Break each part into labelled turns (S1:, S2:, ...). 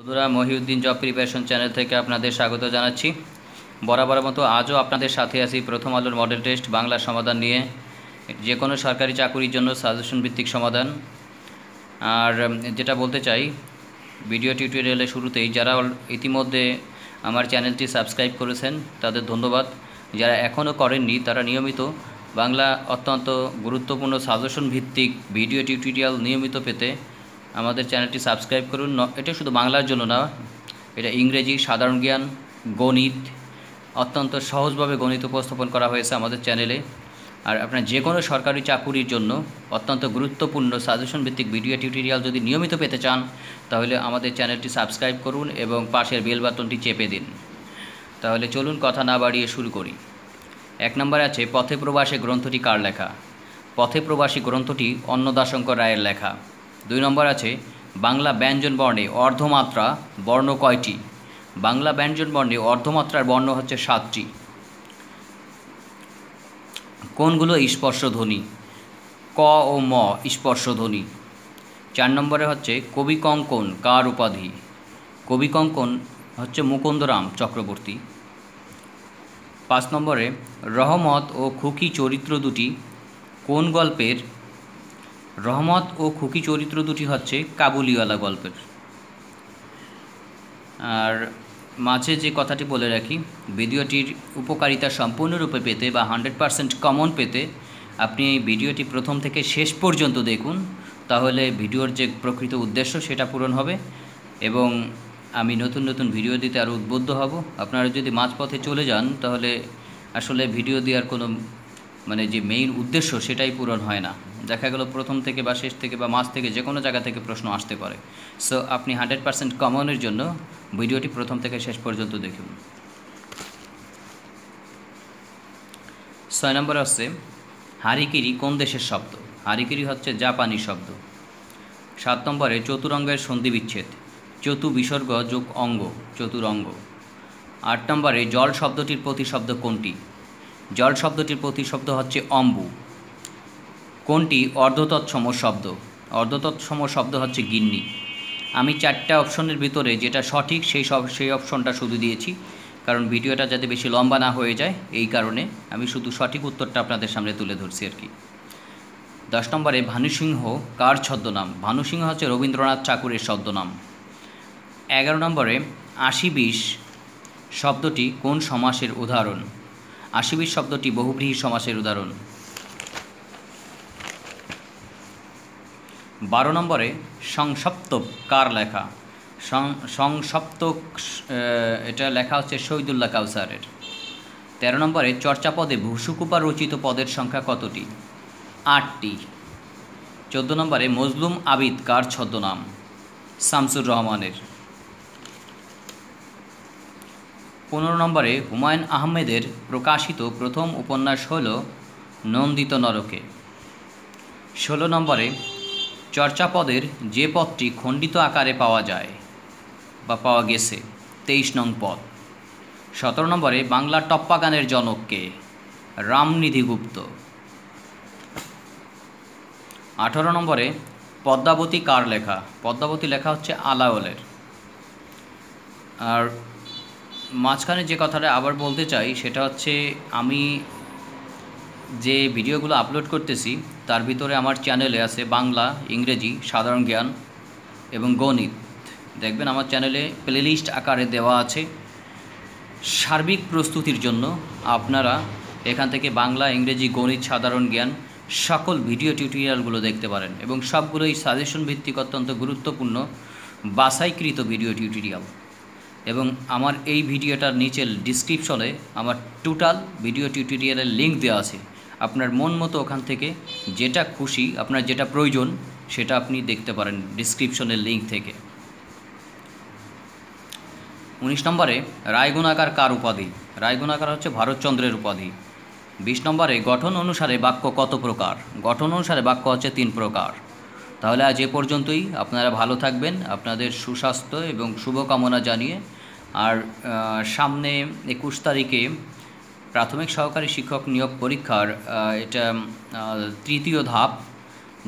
S1: বন্ধুরা Mohiuddin job preparation channel থেকে আপনাদের স্বাগত জানাচ্ছি বরাবর মতো আজও আপনাদের সাথে আসি প্রথম আলোর মডেল টেস্ট বাংলা সমাধান নিয়ে যে কোনো সরকারি চাকুরির জন্য সাজেশন ভিত্তিক সমাধান আর যেটা বলতে চাই ভিডিও টিউটোরিয়ালের শুরুতেই যারা ইতিমধ্যে আমার চ্যানেলটি সাবস্ক্রাইব করেছেন তাদের ধন্যবাদ যারা এখনও করেননি তারা নিয়মিত বাংলা অত্যন্ত গুরুত্বপূর্ণ সাজেশন ভিত্তিক ভিডিও টিউটোরিয়াল নিয়মিত পেতে আমাদের চ্যানেলটি সাবস্ক্রাইব করুন এটা শুধু বাংলার জন্য না এটা ইংরেজি সাধারণ জ্ঞান গণিত অত্যন্ত সহজভাবে গণিত উপস্থাপন করা হয়েছে আমাদের চ্যানেলে আর আপনার যে কোনো সরকারি চাকুরির জন্য অত্যন্ত গুরুত্বপূর্ণ সাজেশন ভিত্তিক ভিডিও টিউটোরিয়াল যদি নিয়মিত পেতে চান তাহলে আমাদের চ্যানেলটি সাবস্ক্রাইব করুন এবং পাশের বেল বাটনটি চেপে দিন তাহলে চলুন কথা না বাড়িয়ে শুরু করি এক নম্বর আছে পথে প্রবাসে গ্রন্থটি কার লেখা পথে প্রবাসী গ্রন্থটি অন্নদাশঙ্কর রায়ের লেখা দুই নম্বর আছে বাংলা ব্যঞ্জন বর্ণে অর্ধমাত্রা বর্ণ কয়টি বাংলা ব্যঞ্জন বর্ণে অর্ধমাত্রার বর্ণ হচ্ছে সাতটি কোনগুলো স্পর্শধ্বনি ক ও ম স্পর্শধ্বনি চার নম্বরে হচ্ছে কবি কঙ্কন কার উপাধি কবি কঙ্কন হচ্ছে মুকুন্দরাম চক্রবর্তী পাঁচ নম্বরে রহমত ও খুকি চরিত্র দুটি কোন গল্পের রহমত ও খুকি চরিত্র দুটি হচ্ছে কাবুলিওয়ালা গল্পের আর মাঝে যে কথাটি বলে রাখি ভিডিওটির উপকারিতা সম্পূর্ণরূপে পেতে বা হান্ড্রেড পারসেন্ট কমন পেতে আপনি ভিডিওটি প্রথম থেকে শেষ পর্যন্ত দেখুন তাহলে ভিডিওর যে প্রকৃত উদ্দেশ্য সেটা পূরণ হবে এবং আমি নতুন নতুন ভিডিও দিতে আরও উদ্বুদ্ধ হব আপনারা যদি মাঝপথে চলে যান তাহলে আসলে ভিডিও দেওয়ার কোনো মানে যে মেইন উদ্দেশ্য সেটাই পূরণ হয় না দেখা গেল প্রথম থেকে বা শেষ থেকে বা মাস থেকে যে কোনো জায়গা থেকে প্রশ্ন আসতে পারে সো আপনি হান্ড্রেড পার্সেন্ট কমনের জন্য ভিডিওটি প্রথম থেকে শেষ পর্যন্ত দেখুন ছয় নম্বর হচ্ছে হারিকিরি কোন দেশের শব্দ হারিকিরি হচ্ছে জাপানি শব্দ সাত নম্বরে চতুরঙ্গের সন্ধি বিচ্ছেদ চতু বিসর্গ যোগ অঙ্গ চতুরঙ্গ আট নম্বরে জল শব্দটির প্রতিশব্দ কোনটি জল শব্দটির প্রতিশব্দ হচ্ছে অম্বু কোনটি অর্ধতৎসম শব্দ অর্ধতৎসম শব্দ হচ্ছে গিন্নি আমি চারটা অপশনের ভিতরে যেটা সঠিক সেই সব সেই অপশনটা শুধু দিয়েছি কারণ ভিডিওটা যাতে বেশি লম্বা না হয়ে যায় এই কারণে আমি শুধু সঠিক উত্তরটা আপনাদের সামনে তুলে ধরছি আর কি দশ নম্বরে ভানুসিংহ কার ছদ্মনাম ভানুসিংহ হচ্ছে রবীন্দ্রনাথ ঠাকুরের ছদ্মনাম এগারো নম্বরে আশি বিশ শব্দটি কোন সমাসের উদাহরণ আশিবির শব্দটি বহুব্রীহি সমাসের উদাহরণ বারো নম্বরে সংসপ্তক কার লেখা সংসপ্তক এটা লেখা হচ্ছে শহীদুল্লাহ কাউসারের তেরো নম্বরে চর্চাপদে ভূসুকুপা রচিত পদের সংখ্যা কতটি আটটি চোদ্দো নম্বরে মজলুম আবিদ কার ছদ্মনাম শামসুর রহমানের পনেরো নম্বরে হুমায়ুন আহমেদের প্রকাশিত প্রথম উপন্যাস হল নন্দিত নরকে ষোলো নম্বরে চর্চাপদের যে পথটি খণ্ডিত আকারে পাওয়া যায় বা পাওয়া গেছে তেইশ নং পদ সতেরো নম্বরে বাংলা টপ্পা গানের জনককে রামনিধি গুপ্ত আঠারো নম্বরে পদ্মাবতী কার লেখা পদ্মাবতী লেখা হচ্ছে আলাওলের আর মাঝখানে যে কথাটা আবার বলতে চাই সেটা হচ্ছে আমি যে ভিডিওগুলো আপলোড করতেছি তার ভিতরে আমার চ্যানেলে আছে বাংলা ইংরেজি সাধারণ জ্ঞান এবং গণিত দেখবেন আমার চ্যানেলে প্লেলিস্ট আকারে দেওয়া আছে সার্বিক প্রস্তুতির জন্য আপনারা এখান থেকে বাংলা ইংরেজি গণিত সাধারণ জ্ঞান সকল ভিডিও টিউটোরিয়ালগুলো দেখতে পারেন এবং সবগুলোই সাজেশন ভিত্তিক অত্যন্ত গুরুত্বপূর্ণ বাসাইকৃত ভিডিও টিউটোরিয়াল এবং আমার এই ভিডিওটার নিচের ডিসক্রিপশনে আমার টোটাল ভিডিও টিউটোরিয়ালের লিঙ্ক দেওয়া আছে আপনার মন মতো ওখান থেকে যেটা খুশি আপনার যেটা প্রয়োজন সেটা আপনি দেখতে পারেন ডিসক্রিপশনের লিঙ্ক থেকে উনিশ নম্বরে রায়গুণাকার কার উপাধি রায়গুণাকার হচ্ছে ভারতচন্দ্রের উপাধি বিশ নম্বরে গঠন অনুসারে বাক্য কত প্রকার গঠন অনুসারে বাক্য হচ্ছে তিন প্রকার তাহলে আজ এ পর্যন্তই আপনারা ভালো থাকবেন আপনাদের সুস্বাস্থ্য এবং শুভকামনা জানিয়ে আর সামনে একুশ তারিখে প্রাথমিক সহকারী শিক্ষক নিয়োগ পরীক্ষার এটা তৃতীয় ধাপ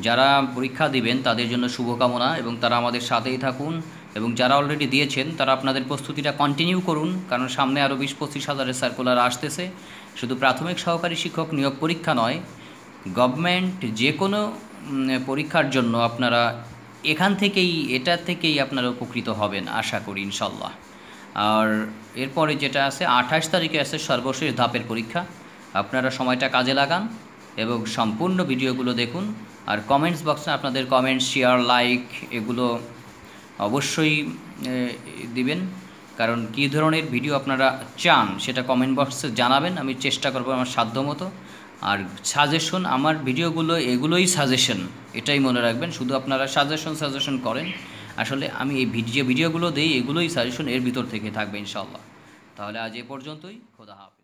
S1: যারা পরীক্ষা দিবেন তাদের জন্য শুভকামনা এবং তারা আমাদের সাথেই থাকুন এবং যারা অলরেডি দিয়েছেন তারা আপনাদের প্রস্তুতিটা কন্টিনিউ করুন কারণ সামনে আরও বিশ পঁচিশ হাজারের সার্কুলার আসতেছে শুধু প্রাথমিক সহকারী শিক্ষক নিয়োগ পরীক্ষা নয় গভর্নমেন্ট যে কোনো পরীক্ষার জন্য আপনারা এখান থেকেই এটা থেকেই আপনারা উপকৃত হবেন আশা করি ইনশাল্লাহ আর এরপরে যেটা আছে আঠাশ তারিখে আছে সর্বশেষ ধাপের পরীক্ষা আপনারা সময়টা কাজে লাগান এবং সম্পূর্ণ ভিডিওগুলো দেখুন আর কমেন্টস বক্সে আপনাদের কমেন্ট শেয়ার লাইক এগুলো অবশ্যই দিবেন কারণ কি ধরনের ভিডিও আপনারা চান সেটা কমেন্ট বক্সে জানাবেন আমি চেষ্টা করব আমার সাধ্যমতো আর সাজেশন আমার ভিডিওগুলো এগুলোই সাজেশন এটাই মনে রাখবেন শুধু আপনারা সাজেশন সাজেশন করেন আসলে আমি এই ভিডিও ভিডিওগুলো দিই এগুলোই সাজেশন এর ভিতর থেকে থাকবে ইনশাল্লাহ তাহলে আজ এ পর্যন্তই খোদা হাফ